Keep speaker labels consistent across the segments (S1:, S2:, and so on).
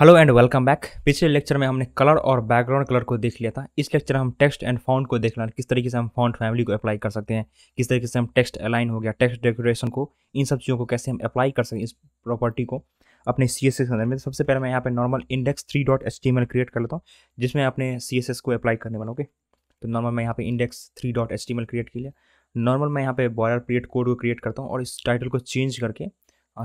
S1: Hello and welcome back पिछले lecture में हमने कलर और बैकग्राउंड कलर को देख लिया था इस लेक्चर में हम टेक्स्ट एंड फाउंड को देख किस तरीके से हम फाउंड फैमिली को अप्लाई कर सकते हैं किस तरीके से हम टेक्स्ट अलाइन हो गया टेक्स्ट डेकोरेशन को इन सब चीज़ों को कैसे हम अप्लाई कर सकें इस प्रॉपर्टी को अपने सी एस के अंदर में सबसे पहले मैं यहाँ पर normal index three dot H T M L create कर लेता हूँ जिसमें अपने सी एस एस को अप्लाई करने वाला ओके तो नॉर्मल मैं यहाँ पर index three dot H T M L create कर लिया नॉर्मल मैं यहाँ पे बॉयर क्रिएट कोड को क्रिएट करता हूँ और इस टाइटल को चेंज करके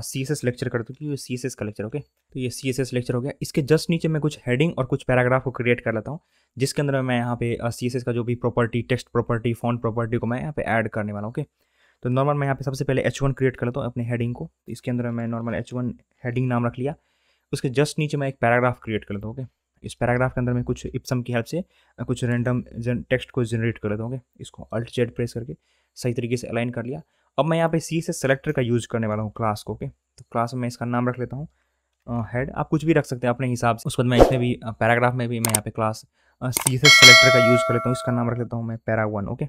S1: सी एस एस लेक्चर कर दूँ क्योंकि सी एस एस का लेक्चर ओके तो ये सी एस एस लेक्चर हो गया इसके जस्ट नीचे मैं कुछ हेडिंग और कुछ पैराग्राफ को क्रिएट कर लेता हूँ जिसके अंदर मैं यहाँ पे सी एस एस का जो भी property text property font property को मैं यहाँ पे ऐड करने वाला हूँ ओके तो नॉर्मल मैं यहाँ पे सबसे पहले एच वन क्रिएट कर लेता हूँ अपने हेडिंग को तो इसके अंदर मैं नॉर्मल एच वन हेडिंग नाम रख लिया उसके जस्ट नीचे मैं एक पैराग्राफ क्रिएट कर लेता हूँ ओके इस पैराग्राफ के अंदर मैं कुछ इप्सम की हेल्प से कुछ रैंडम टेक्स्ट को जनरेट कर लेता हूँ ओके इसको अल्ट चेड प्रेस करके सही तरीके से अलाइन कर लिया अब मैं यहाँ पे सी से सेलेक्टर का यूज़ करने वाला हूँ क्लास को ओके तो क्लास में मैं इसका नाम रख लेता हूँ हेड आप कुछ भी रख सकते हैं अपने हिसाब से उसके बाद मैं इसमें भी पैराग्राफ में भी मैं यहाँ पे क्लास सी से सेलेक्टर का यूज़ कर लेता हूँ इसका नाम रख लेता हूँ मैं पैरा वन ओके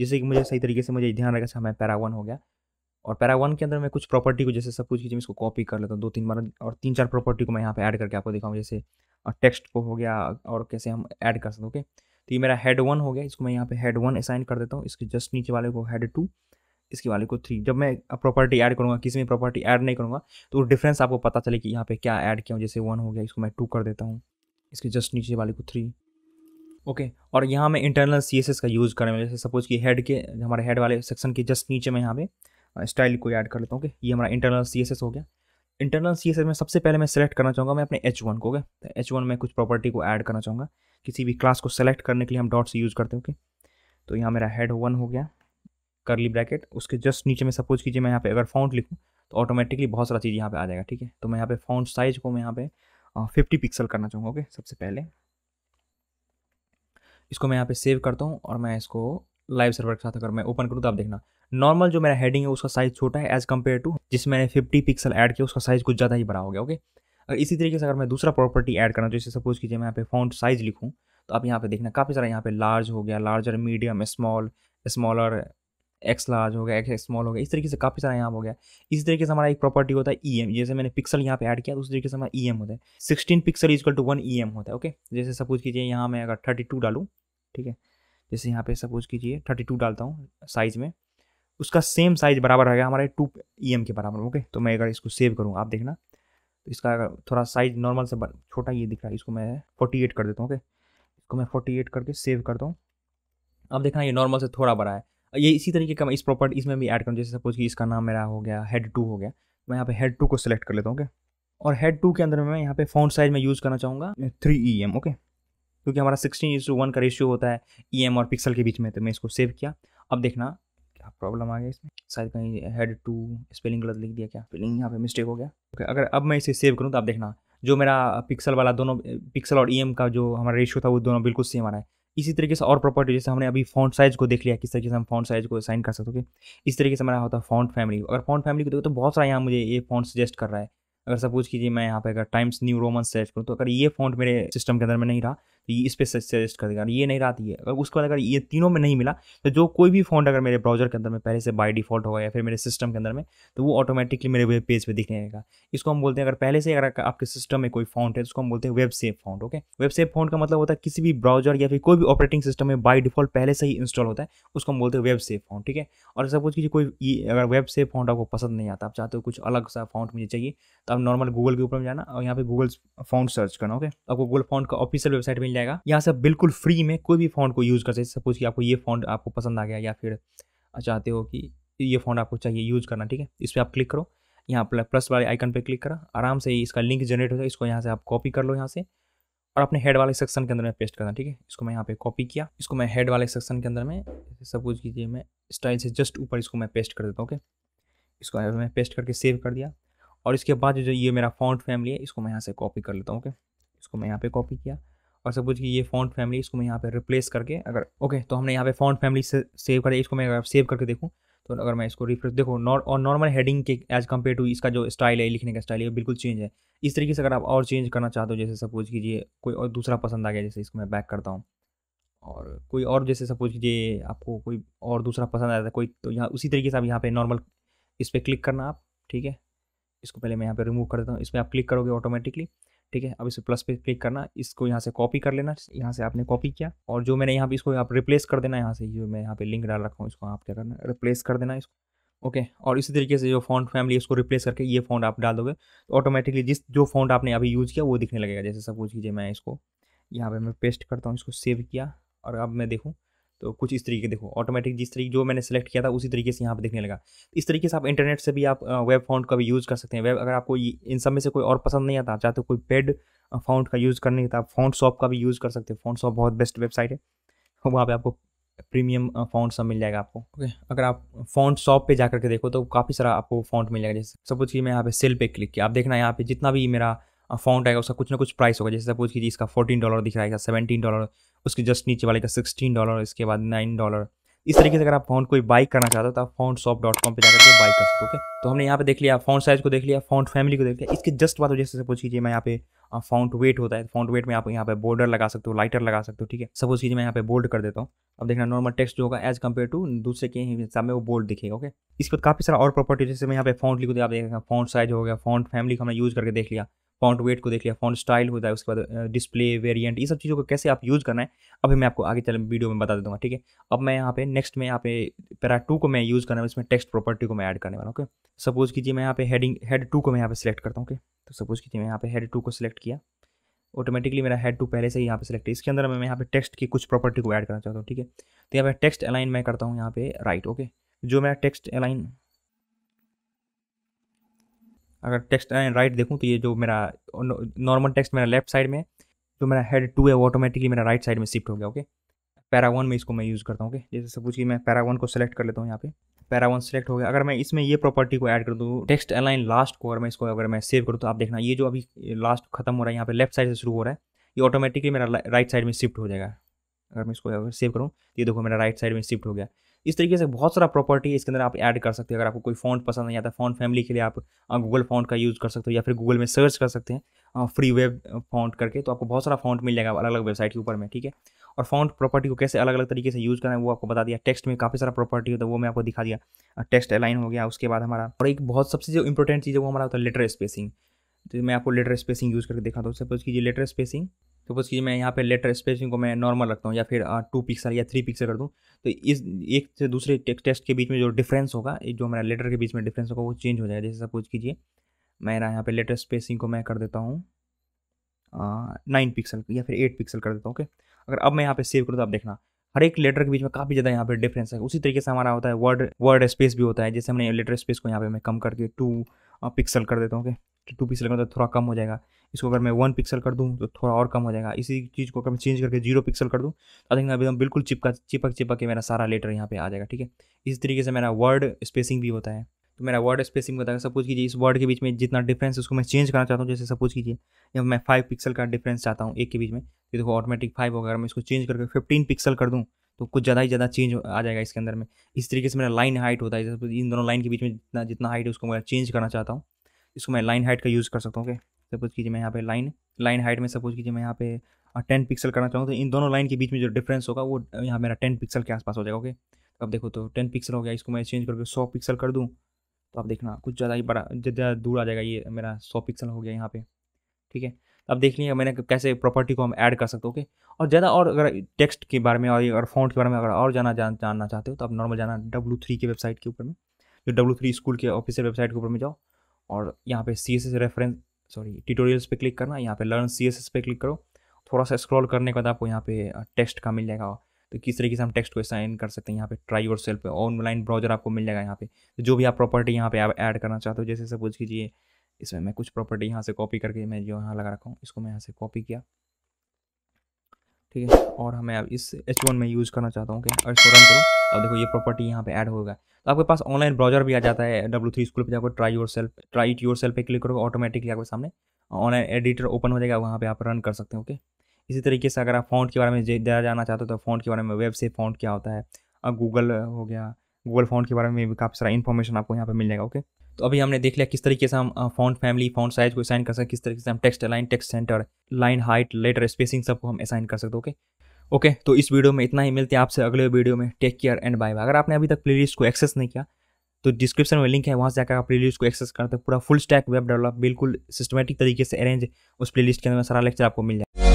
S1: जैसे कि मुझे सही तरीके से मुझे ध्यान रखा था मैं पैरा वन हो गया और पैरा वन के अंदर मैं कुछ प्रॉपर्टी को जैसे सब कुछ चीजें इसको कॉपी कर लेता हूँ दो तीन बार और तीन चार प्रॉपर्टी को मैं यहाँ पे ऐड करके आपको दिखाऊँ जैसे टेक्स्ट को हो गया और कैसे हम ऐड कर सकते ओके तो ये मेरा हेड वन हो गया इसको मैं यहाँ पे हेड वन असाइन कर देता हूँ इसके जस्ट नीचे वाले को हेड टू इसके वाले को थ्री जब मैं प्रॉपर्टी ऐड करूँगा किसी में प्रॉपर्टी ऐड नहीं करूँगा तो डिफरेंस आपको पता चले कि यहाँ पे क्या ऐड किया जैसे वन हो गया इसको मैं टू कर देता हूँ इसके जस्ट नीचे वाले को थ्री ओके okay, और यहाँ मैं इंटरनल सी एस एस का यूज़ करें जैसे सपोज कि हेड के हमारे हेड वाले सेक्शन के जस्ट नीचे मैं यहाँ पे स्टाइल को ऐड कर लेता हूँ ओके ये हमारा इंटरनल सी एस एस हो गया इंटरनल सी एस एस में सबसे पहले मैं सेलेक्ट करना चाहूँगा मैं अपने एच वन को ओके एच वन में कुछ प्रॉपर्टी को ऐड करना चाहूँगा किसी भी क्लास को सेलेक्ट करने के लिए हम डॉट्स यूज़ करते हैं ओके तो यहाँ मेरा हेड वन हो गया करली ब्रैकेट उसके जस्ट नीचे में सपोज कीजिए मैं यहाँ पे अगर फाउंट लिखूँ तो ऑटोमेटिकली बहुत सारा चीज़ यहाँ पे आ जाएगा ठीक है तो मैं यहाँ पे फाउंट साइज को मैं यहाँ पे फिफ्टी पिक्सल करना चाहूँगा ओके सबसे पहले इसको मैं यहाँ पे सेव करता हूँ और मैं इसको लाइव सर्वर के साथ अगर मैं ओपन करूँ तो आप देखना नॉर्मल जो मेरा हेडिंग है उसका साइज़ छोटा है एज कम्पेयर टू जिस मैंने फिफ्टी पिक्सल ऐड किया उसका साइज़ कुछ ज़्यादा ही बड़ा हो गया ओके और इसी तरीके से अगर मैं दूसरा प्रॉपर्टी ऐड करना जैसे सपोज कीजिए मैं यहाँ पे फाउंट साइज़ लिखूँ तो आप यहाँ पे देखना काफ़ी सारा यहाँ पे लार्ज हो गया larger medium small smaller X large हो गया एक्स स्मॉल हो गया इस तरीके से काफ़ी सारा यहाँ हो गया इसी तरीके से हमारा एक प्रॉपर्टी होता है ई e एम जैसे मैंने पिक्सल यहाँ पे ऐड किया तो उस तरीके से हमारा ई e एम होता है sixteen pixel equal to one E M होता है ओके जैसे सपोज कीजिए यहाँ मैं अगर थर्टी टू डालूँ ठीक है जैसे यहाँ पे सपोज कीजिए थर्टी टू डालता हूँ साइज़ में उसका सेम साइज़ बराबर रहेगा हमारे टू ई एम के बराबर ओके तो मैं अगर इसको सेव करूँ आप देखना तो इसका अगर थोड़ा साइज़ नॉर्मल से छोटा ये दिख रहा है इसको मैं फोर्टी एट कर देता हूँ ओके इसको मैं फोर्टी एट करके सेव करता हूँ अब देखना ये नॉर्मल से थोड़ा बड़ा है ये इसी तरीके का मैं इस प्रॉपर्टी इसमें भी ऐड करूँ जैसे सपोज कि इसका नाम मेरा हो गया हेड टू हो गया मैं यहाँ पे हेड टू को सिलेक्ट कर लेता हूँ ओके और हेड टू के अंदर में मैं यहाँ पे फ़ॉन्ट साइज में यूज़ करना चाहूँगा थ्री ई एम ओके क्योंकि हमारा सिक्सटीन टू वन का रेशियो होता है ई e एम और पिक्सल के बीच में तो मैं इसको सेव किया अब देखना क्या प्रॉब्लम आ गया इसमें शायद कहीं हेड टू स्पेलिंग गलत लिख दिया क्या स्पेलिंग यहाँ पे मिस्टेक हो गया ओके अगर अब मैं इसे सेव करूँ तो आप देखना जो मेरा पिक्सल वाला दोनों पिक्सल और ई e का जो हमारा रेशियो था वो दोनों बिल्कुल सेम आ रहा है इसी तरीके से और प्रॉपर्टी जैसे हमने अभी फॉन्ट साइज़ को देख लिया किस तरीके से हम फॉन्ट साइज़ को साइन कर सकते हो इस तरीके से हमारा होता है फॉन्ट फैमिली अगर फॉन्ट फैमिली को देखो तो बहुत सारा यहाँ मुझे ये फॉन्ट सजेस्ट कर रहा है अगर सपोज कीजिए मैं यहाँ पे अगर टाइम्स न्यू रोमन सर्च करूँ तो अगर ये फॉन्ट मेरे सिस्टम के अंदर में नहीं रहा तो ये इस पर सजेस्ट कर देगा ये नहीं रहा है तो ये अगर उसके बाद अगर ये तीनों में नहीं मिला तो जो कोई भी फॉन्ट अगर मेरे ब्राउजर के अंदर में पहले से बाई डिफॉल्ट होगा या फिर मेरे सिस्टम के अंदर में तो वो ऑटोमेटिकली मेरे वेब पेज पर दिखने लगेगा इसको हम बोलते हैं अगर पहले से अगर आपके सिस्टम में कोई फॉन्ट है तो उसको हम बोलते हैं web safe font okay web safe font का मतलब होता है किसी भी ब्राउजर या फिर कोई भी ऑपरेटिंग सिस्टम में बाई डिफॉल्ट पहले से ही इंस्टॉल होता है उसको हम बोलते हैं वेब सेफ फॉन्ट ठीक है और सपोज कीजिए कोई अगर वेब सेफ फॉन्ट आपको पसंद नहीं आता आप चाहते हो कुछ अलग सा फॉन्ट मुझे चाहिए तो आप नॉर्मल गूगल के ऊपर में जाना और यहाँ पे गूगल फाउंड सर्च करना ओके आपको गूगल फाउंड का ऑफिशियल वेबसाइट मिल जाएगा यहाँ से बिल्कुल फ्री में कोई भी फॉन्ट को यूज़ कर सकते सपोज कि आपको ये फॉन्ट आपको पसंद आ गया या फिर चाहते हो कि ये फॉन्ट आपको चाहिए यूज़ करना ठीक है इस पर आप क्लिक करो यहाँ प्लस वाले आइकन पर क्लिक करा आराम से इसका लिंक जनरेट हो जाएगा इसको यहाँ से आप कॉपी कर लो यहाँ से और अपने हेड वाले सेक्शन के अंदर में पेस्ट करना ठीक है इसको मैं यहाँ पे कॉपी किया इसको मैं हेड वाले सेक्शन के अंदर में सपोज कीजिए मैं स्टाइल से जस्ट ऊपर इसको मैं पेस्ट कर देता हूँ ओके इसको मैं पेस्ट करके सेव कर दिया और इसके बाद जो ये मेरा फॉन्ट फैमिली है इसको मैं यहाँ से कॉपी कर लेता हूँ ओके इसको मैं यहाँ पे कॉपी किया और सपोज कि ये फॉन्ट फैमिली इसको मैं यहाँ पे रिप्लेस करके अगर ओके तो हमने यहाँ पे फॉन्ट फैमिली से सेव कर दिया इसको मैं अगर सेव करके देखूँ तो अगर मैं इसको रिफ्रेश देखो नॉर और नॉर्मल हेडिंग के एज कम्पेयर टू इसका जो स्टाइल है लिखने का स्टाइल है बिल्कुल चेंज है इस तरीके से अगर आप और चेंज करना चाहते हो जैसे सपोज कीजिए कोई और दूसरा पसंद आ गया जैसे इसको मैं बैक करता हूँ और कोई और जैसे सपोज कीजिए आपको कोई और दूसरा पसंद आया था कोई तो यहाँ उसी तरीके से आप यहाँ पे नॉर्मल इस पर क्लिक करना आप ठीक है इसको पहले मैं यहाँ पे रिमूव कर देता हूँ इस पर आप क्लिक करोगे ऑटोमेटिकली ठीक है अब इसे प्लस पे क्लिक करना इसको यहाँ से कॉपी कर लेना यहाँ से आपने कॉपी किया और जो मैंने यहाँ पे इसको आप रिप्लेस कर देना यहाँ से जो मैं यहाँ पे लिंक डाल रखा हूँ इसको आप क्या करना रिप्लेस कर देना इसको ओके okay, और इसी तरीके से जो फोन फैमिली उसको रिप्लेस करके ये फ़ोन आप डाल दोगे तो ऑटोमेटिकली जिस जो फोन आपने अभी यूज़ किया वो दिखने लगेगा जैसे सपोज कीजिए मैं इसको यहाँ पे मैं पेस्ट करता हूँ इसको सेव किया और अब मैं देखूँ तो कुछ इस तरीके देखो ऑटोमेटिक जिस तरीके जो मैंने सेलेक्ट किया था उसी तरीके से यहाँ पे देखने लगा इस तरीके से आप इंटरनेट से भी आप वेब फाउंड का भी यूज़ कर सकते हैं वेब अगर आपको इन सब में से कोई और पसंद नहीं आता चाहते तो कोई पेड फाउंड का यूज़ करने का आप शॉप का भी यूज़ कर सकते हैं फाउंड शॉप बहुत बेस्ट वेबसाइट है वहाँ पर आपको प्रीमियम फाउंड सब मिल जाएगा आपको ओके okay. अगर आप फाउंड शॉप पे जा करके देखो तो काफ़ी सारा आपको फाउंड मिल जाएगा जैसे सब कुछ मैं यहाँ पे सेल पे क्लिक किया आप देखना यहाँ पे जितना भी मेरा फाउंट आएगा उसका कुछ ना कुछ प्राइस होगा जैसे सपोज कीजिए इसका फोर्टीन डॉलर दिख रहा है सेवेंटीन डॉलर उसके जस्ट नीचे वाले का सिक्सटीन डॉलर इसके बाद नाइन डॉलर इस तरीके से अगर आप फाउंड कोई बाइक करना चाहते हो तो आप फाउंड शॉप डॉट कॉम पर जाकर के बाइक कर सकते हो ओके तो हमने यहाँ पे देख लिया फाउंड साइज को देख लिया फाउंड फैमिली को देख लिया इसके जस्ट बात जैसे सपोज कीजिए मैं यहाँ पे फाउंड वेट होता है फाउंड तो वेट में आप यहाँ पे बॉर्डर लगा सकते हो लाइटर लगा सकते हो ठीक है सपोज कीजिए मैं यहाँ पे बोल्ड कर देता हूँ अब देखना नॉर्मल टेक्स्ट जो होगा एज कम्पेयर टू दूसरे के हिसाब में वो बोल्ड दिखेगा ओके इसके बाद काफी सारा और प्रॉपर्टी जैसे मैं यहाँ पे फाउंड लिखू तो आप देखेंगे फाउंड साइज हो गया फाउंड फैमिली को हमने यूज करके देख लिया फॉन्ट वेट को देख लिया फॉन्ट स्टाइल होता है उसके बाद डिस्प्ले वेरिएंट ये सब चीज़ों को कैसे आप यूज़ करना है अभी मैं आपको आगे चल वीडियो में बता दूँगा ठीक है अब मैं यहाँ पे नेक्स्ट में यहाँ पे पैरा टू को मैं यूज़ करना है इसमें टेक्स्ट प्रॉपर्टी को मैं ऐड करने वाला हूँ ओके सपोज कीजिए मैं यहाँ पे हेडिंग हेड टू को मैं यहाँ पे सिलेक्ट करता हूँ ओके तो सपोज कीजिए मैं यहाँ पे हेड टू को सिलेक्ट किया ऑटोमेटिकली मेरा हेड टू पहले से ही यहाँ पे सिलेक्ट है इसके अंदर मैं यहाँ पे टेक्स्ट की कुछ प्रॉपर्टी को ऐड करना चाहता हूँ ठीक है तो यहाँ पे टेक्स्ट अलाइन मैं करता हूँ यहाँ पे राइट ओके जो मेरा टेक्स्ट अलाइन अगर टेक्स्ट एंड राइट देखूँ तो ये जो मेरा नॉर्मल टेक्स्ट मेरा लेफ्ट साइड में जो मेरा हेड टू है वो ऑटोमेटिकली मेरा राइट साइड में शिफ्ट हो गया ओके पैरावन में इसको मैं यूज़ करता हूँ ओके जैसे कुछ कि मैं पैरावन को सेलेक्ट कर लेता हूँ यहाँ पे पैरावन सेलेक्ट हो गया अगर मैं इसमें ये प्रॉपर्टी को ऐड कर दूँ टेक्स्ट अलाइन लास्ट को अगर मैं इसको अगर मैं सेव करूँ तो आप देखना ये जो अभी लास्ट खत्म हो रहा है यहाँ पे लेफ्ट साइड से शुरू हो रहा है ये ऑटोमेटिकली मेरा राइट साइड में शिफ्ट हो जाएगा अगर मैं इसको अगर सेव करूँ ये देखो मेरा राइट साइड में शिफ्ट हो गया इस तरीके से बहुत सारा प्रॉपर्टी इसके अंदर आप ऐड कर सकते हैं अगर आपको कोई फॉन्ट पसंद नहीं आता फॉन्ट फैमिली के लिए आप गूगल फॉन्ट का यूज़ कर सकते हो या फिर गूगल में सर्च कर सकते हैं फ्री वेब फॉन्ट करके तो आपको बहुत सारा फॉन्ट मिल जाएगा अलग अलग वेबसाइट के ऊपर में ठीक है और फॉन्ट प्रॉपर्टी को कैसे अलग अलग तरीके से यूज़ करना है वो आपको बता दिया टेक्स्ट में काफ़ी सारा प्रॉपर्टी होता है वो मैं आपको दिखा दिया टेक्स्ट अलाइन हो गया उसके बाद हमारा और एक बहुत सबसे जो इंपॉर्टेंट चीज़ है वो हमारा होता है लेटर स्पेसिंग तो मैं आपको लेटर स्पेसिंग यूज़ करके देखा तो सपोज़ कीजिए लेटर स्पेसिंग तो सपोज कीजिए मैं यहाँ पे लेटर स्पेसिंग को मैं नॉर्मल रखता हूँ या फिर टू पिक्सल या थ्री पिक्सल कर दूँ तो इस एक से दूसरे टेक्स्ट के बीच में जो डिफरेंस होगा जो मेरा लेटर के बीच में डिफरेंस होगा वो चेंज हो जाएगा जैसे सपोज कीजिए मेरा यहाँ पे लेटर स्पेसिंग को मैं कर देता हूँ नाइन पिक्सल या फिर एट पिक्सल कर देता हूँ ओके अगर अब मैं यहाँ पे सेव करूँ तो आप देखना हर एक लेटर के बीच में काफ़ी ज़्यादा यहाँ पे डिफरेंस है उसी तरीके से हमारा होता है वर्ड वर्ड स्पेस भी होता है जैसे हमने लेटर स्पेस को यहाँ पे मैं कम करके टू पिक्सल कर देता हूँ ओके टू पिक्सल कर तो थोड़ा कम हो जाएगा इसको अगर मैं वन पिक्सल कर दूँ तो थोड़ा और कम हो जाएगा इसी चीज़ को अगर मैं चेंज करके जीरो पिक्सल कर दूँ तो देखना एकदम बिल्कुल चिपका चिपक चिपक के मेरा सारा लेटर यहाँ पे आ जाएगा ठीक है इसी तरीके से मेरा वर्ड स्पेसिंग भी होता है तो मेरा वर्ड स्पेसिंग बताएगा सपोज कीजिए इस वर्ड के बीच में जितना डिफरेंस उसको मैं चेंज करना चाहता हूँ जैसे सपोज कीजिए या मैं फाइव पिक्सल का डिफरेंस चाहता हूँ एक के बीच में तो देखो ऑटोमेटिक फाइव होगा अगर मैं इसको चेंज करके फिफ्टीन पिक्सल कर दूँ तो कुछ ज़्यादा ही ज़्यादा चेंज आ जाएगा इसके अंदर में इस तरीके से मेरा लाइन हाइट होता है जैसे इन दोनों लाइन के बीच में जितना जितना हाइट है उसको मैं चेंज करना चाहता हूँ इसको मैं लाइन हाइट का यूज़ कर सकता हूँ ओके सपोज कीजिए मैं यहाँ पे लाइन लाइन हाइट में सपोज कीजिए मैं यहाँ पे टेन पिक्सल करना चाहूँ तो इन दोनों लाइन के बीच में जो डिफरेंस होगा वो यहाँ मेरा टेन पिक्सल के आसपास हो जाएगा ओके तो अब देखो तो टेन पिक्सल हो गया इसको मैं चेंज करके सौ पिक्सल कर दूँ तो आप देखना कुछ ज़्यादा ही बड़ा ज़्यादा दूर आ जाएगा ये मेरा सौ पिक्सल हो गया यहाँ पे ठीक है अब देख लिया मैंने कैसे प्रॉपर्टी को हम ऐड कर सकते हो ओके और ज़्यादा और अगर टेक्स्ट के बारे में और अगर फॉन्ट के बारे में अगर और जाना जान, जानना चाहते हो तो आप नॉर्मल जाना डब्लू थ्री की वेबसाइट के ऊपर में जो डब्लू थ्री स्कूल के ऑफिसियल वेबसाइट के ऊपर में जाओ और यहाँ पे C S S reference sorry tutorials पे क्लिक करना यहाँ पे लर्न सी एस एस पे क्लिक करो थोड़ा सा स्क्रॉल करने के बाद आपको यहाँ पे टेक्स्ट का मिल जाएगा तो किस तरीके से हम टेक्स्ट को साइन कर सकते हैं यहाँ पे ट्राई और सेल्फ ऑनलाइन ब्राउजर आपको मिल जाएगा यहाँ पे तो जो भी आप प्रॉपर्टी यहाँ पे ऐड करना चाहते हो जैसे सपोज कीजिए इसमें मैं कुछ प्रॉपर्टी यहाँ से कॉपी करके मैं जो यहाँ लगा रखा हूँ इसको मैं यहाँ से कॉपी किया ठीक है और हमें अब इस एच वन में यूज़ करना चाहता हूँ कि और इसको रन करो अब देखो ये प्रॉपर्टी यहाँ पे ऐड होगा तो आपके पास ऑनलाइन ब्राउजर भी आ जाता है डब्ल्यू थ्री स्कूल पर जाकर try yourself try it yourself पर क्लिक करोगे ऑटोमेटिकली आपके सामने ऑनलाइन एडिटर ओपन हो जाएगा वहाँ पर आप रन कर सकते हो ओके इसी तरीके से अगर आप फ़ॉन्ट के बारे में दिया जाना चाहते हो तो फ़ॉन्ट के बारे में वेब से फ़ॉन्ट क्या होता है अब गूगल हो गया गूगल फ़ॉन्ट के बारे में भी काफ़ी सारा इन्फॉर्मेशन आपको यहाँ पर मिल जाएगा ओके तो अभी हमने देख लिया किस तरीके से हम फॉन्ट फैमिली फॉन्ट साइज को असाइन कर सकते हैं किस तरीके से हम text line text centre line height letter spacing सबको हम असाइन कर सकते ओके ओके तो इस वीडियो में इतना ही मिलते हैं आपसे अगले वीडियो में take care and bye bye अगर आपने अभी तक प्ले को एक्सेस नहीं किया तो डिस्क्रिप्शन में लिंक है वहाँ से जाकर आप प्लेलिस्ट को एक्सेस करते हैं पूरा फुल स्टैक वेब डेवलप बिल्कुल सिस्टमेटिक तरीके से अरेंज उस प्लेलिस्ट के अंदर सारा लेक्चर आपको मिल जाएगा